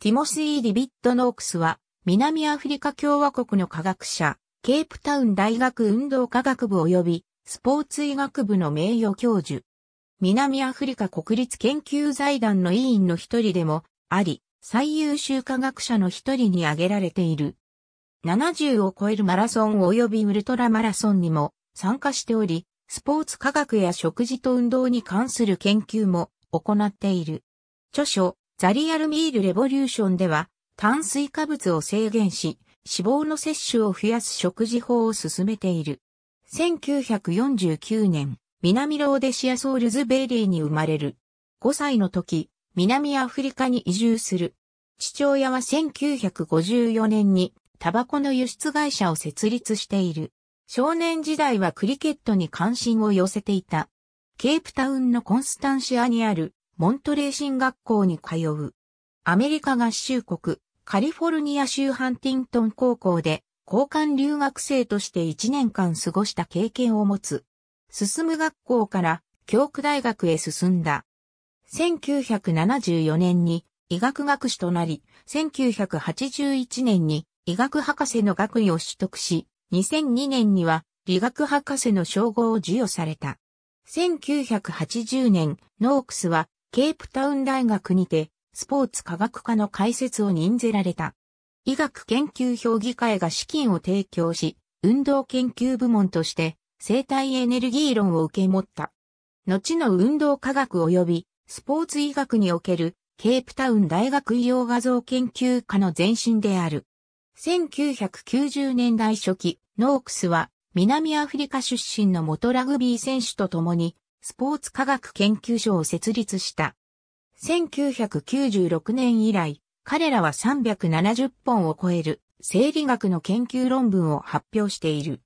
ティモスイー・ディビット・ノークスは、南アフリカ共和国の科学者、ケープタウン大学運動科学部及び、スポーツ医学部の名誉教授。南アフリカ国立研究財団の委員の一人でも、あり、最優秀科学者の一人に挙げられている。70を超えるマラソン及びウルトラマラソンにも参加しており、スポーツ科学や食事と運動に関する研究も行っている。著書、ザリアルミールレボリューションでは、炭水化物を制限し、脂肪の摂取を増やす食事法を進めている。1949年、南ローデシアソウルズベリーに生まれる。5歳の時、南アフリカに移住する。父親は1954年にタバコの輸出会社を設立している。少年時代はクリケットに関心を寄せていた。ケープタウンのコンスタンシアにあるモントレー新学校に通う。アメリカ合衆国、カリフォルニア州ハンティントン高校で、交換留学生として1年間過ごした経験を持つ。進む学校から教区大学へ進んだ。1974年に医学学士となり、1981年に医学博士の学位を取得し、2002年には理学博士の称号を授与された。1980年、ノークスはケープタウン大学にて、スポーツ科学科の解説を任ぜられた。医学研究評議会が資金を提供し、運動研究部門として生体エネルギー論を受け持った。後の運動科学及びスポーツ医学におけるケープタウン大学医療画像研究科の前身である。1990年代初期、ノークスは南アフリカ出身の元ラグビー選手と共にスポーツ科学研究所を設立した。1996年以来、彼らは370本を超える生理学の研究論文を発表している。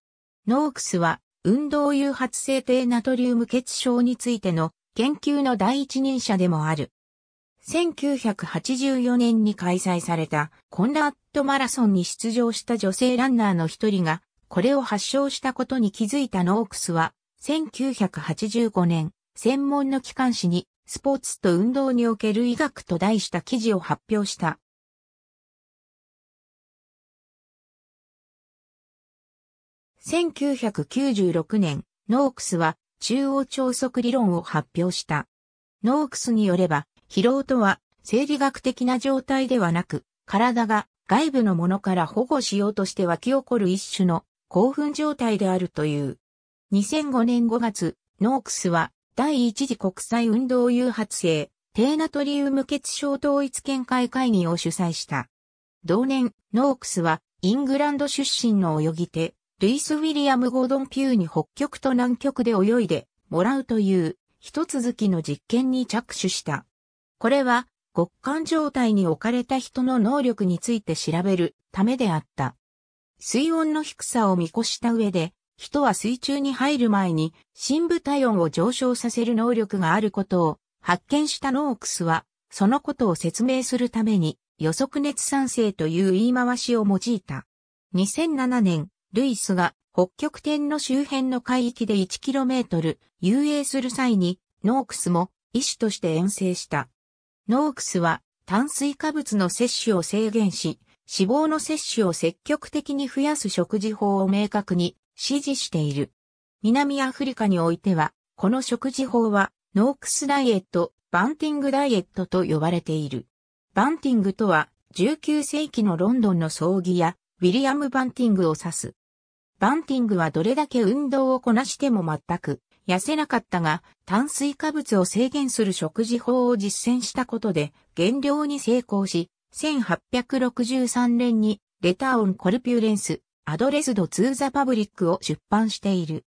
ノークスは運動誘発性低ナトリウム血症についての研究の第一人者でもある。1984年に開催されたコンラッドマラソンに出場した女性ランナーの一人がこれを発症したことに気づいたノークスは1985年、専門の機関誌にスポーツと運動における医学と題した記事を発表した。1996年、ノークスは中央超速理論を発表した。ノークスによれば、疲労とは生理学的な状態ではなく、体が外部のものから保護しようとして湧き起こる一種の興奮状態であるという。2005年5月、ノークスは第一次国際運動誘発性低ナトリウム血症統一見解会議を主催した。同年、ノークスはイングランド出身の泳ぎ手、ルイス・ウィリアム・ゴードン・ピューに北極と南極で泳いでもらうという一続きの実験に着手した。これは極寒状態に置かれた人の能力について調べるためであった。水温の低さを見越した上で人は水中に入る前に深部体温を上昇させる能力があることを発見したノークスは、そのことを説明するために予測熱産生という言い回しを用いた。2007年、ルイスが北極点の周辺の海域で 1km 遊泳する際に、ノークスも医師として遠征した。ノークスは炭水化物の摂取を制限し、脂肪の摂取を積極的に増やす食事法を明確に支持している。南アフリカにおいては、この食事法は、ノークスダイエット、バンティングダイエットと呼ばれている。バンティングとは、19世紀のロンドンの葬儀や、ウィリアム・バンティングを指す。バンティングはどれだけ運動をこなしても全く痩せなかったが、炭水化物を制限する食事法を実践したことで、減量に成功し、1863年にレターオン・コルピュレンス、アドレスド・ツー・ザ・パブリックを出版している。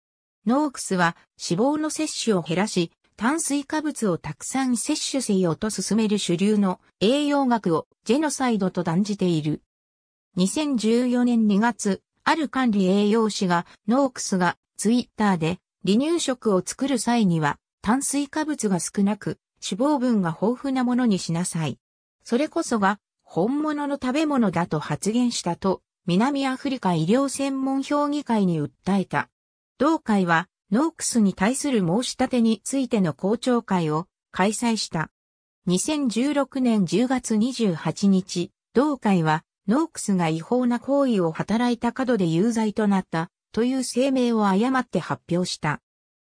ノークスは脂肪の摂取を減らし、炭水化物をたくさん摂取せよと進める主流の栄養学をジェノサイドと断じている。2014年2月、ある管理栄養士がノークスがツイッターで離乳食を作る際には炭水化物が少なく脂肪分が豊富なものにしなさい。それこそが本物の食べ物だと発言したと南アフリカ医療専門評議会に訴えた。同会は、ノークスに対する申し立てについての公聴会を開催した。2016年10月28日、同会は、ノークスが違法な行為を働いた過度で有罪となったという声明を誤って発表した。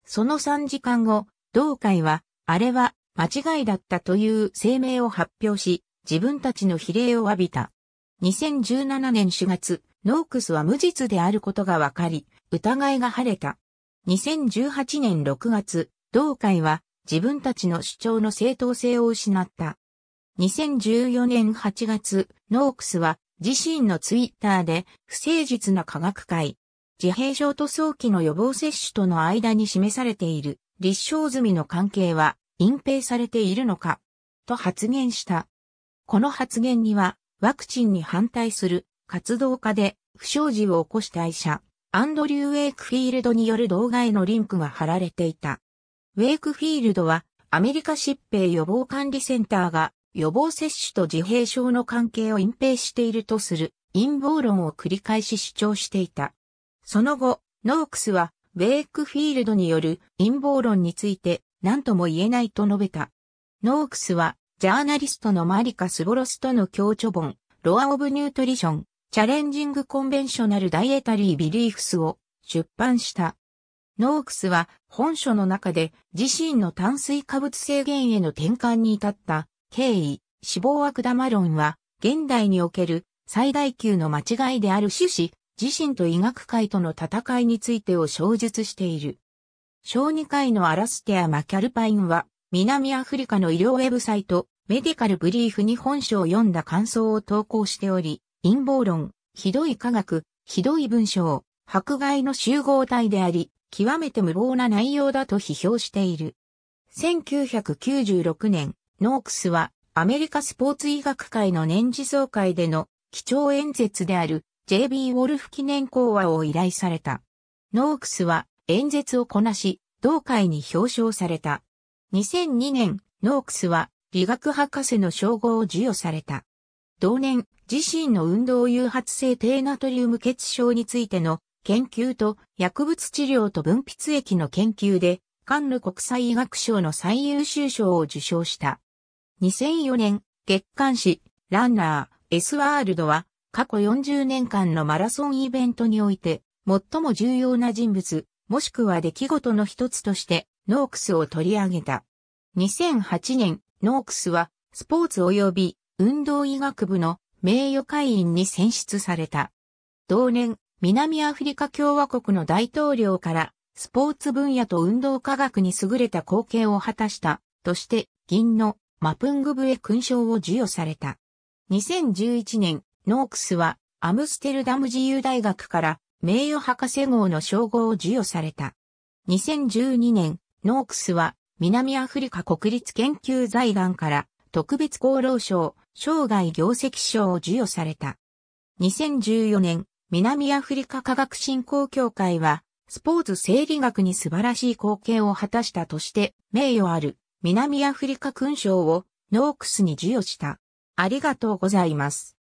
その3時間後、同会は、あれは間違いだったという声明を発表し、自分たちの比例を浴びた。2017年4月、ノークスは無実であることが分かり、疑いが晴れた。2018年6月、同会は自分たちの主張の正当性を失った。2014年8月、ノークスは自身のツイッターで不誠実な科学会、自閉症と早期の予防接種との間に示されている立証済みの関係は隠蔽されているのか、と発言した。この発言にはワクチンに反対する活動家で不祥事を起こした医者、アンドリュー・ウェイクフィールドによる動画へのリンクが貼られていた。ウェイクフィールドはアメリカ疾病予防管理センターが予防接種と自閉症の関係を隠蔽しているとする陰謀論を繰り返し主張していた。その後、ノークスはウェイクフィールドによる陰謀論について何とも言えないと述べた。ノークスはジャーナリストのマリカ・スボロスとの共著本、ロア・オブ・ニュートリション、チャレンジング・コンベンショナル・ダイエタリー・ビリーフスを出版した。ノークスは本書の中で自身の炭水化物制限への転換に至った経緯、死亡悪玉論は現代における最大級の間違いである種旨、自身と医学界との戦いについてを小述している。小児科医のアラステア・マキャルパインは南アフリカの医療ウェブサイトメディカルブリーフに本書を読んだ感想を投稿しており、陰謀論、ひどい科学、ひどい文章、迫害の集合体であり、極めて無謀な内容だと批評している。1996年、ノークスはアメリカスポーツ医学会の年次総会での基調演説である JB ウォルフ記念講話を依頼された。ノークスは演説をこなし、同会に表彰された。2002年、ノークスは理学博士の称号を授与された。同年、自身の運動誘発性低ナトリウム血症についての研究と薬物治療と分泌液の研究で、カンヌ国際医学賞の最優秀賞を受賞した。2004年、月刊誌、ランナー、S ワールドは、過去40年間のマラソンイベントにおいて、最も重要な人物、もしくは出来事の一つとして、ノークスを取り上げた。2008年、ノークスは、スポーツ及び運動医学部の名誉会員に選出された。同年、南アフリカ共和国の大統領から、スポーツ分野と運動科学に優れた貢献を果たした、として、銀のマプングブエ勲章を授与された。2011年、ノークスは、アムステルダム自由大学から名誉博士号の称号を授与された。2012年、ノークスは南アフリカ国立研究財団から特別功労賞、生涯業績賞を授与された。2014年、南アフリカ科学振興協会は、スポーツ生理学に素晴らしい貢献を果たしたとして、名誉ある南アフリカ勲章をノークスに授与した。ありがとうございます。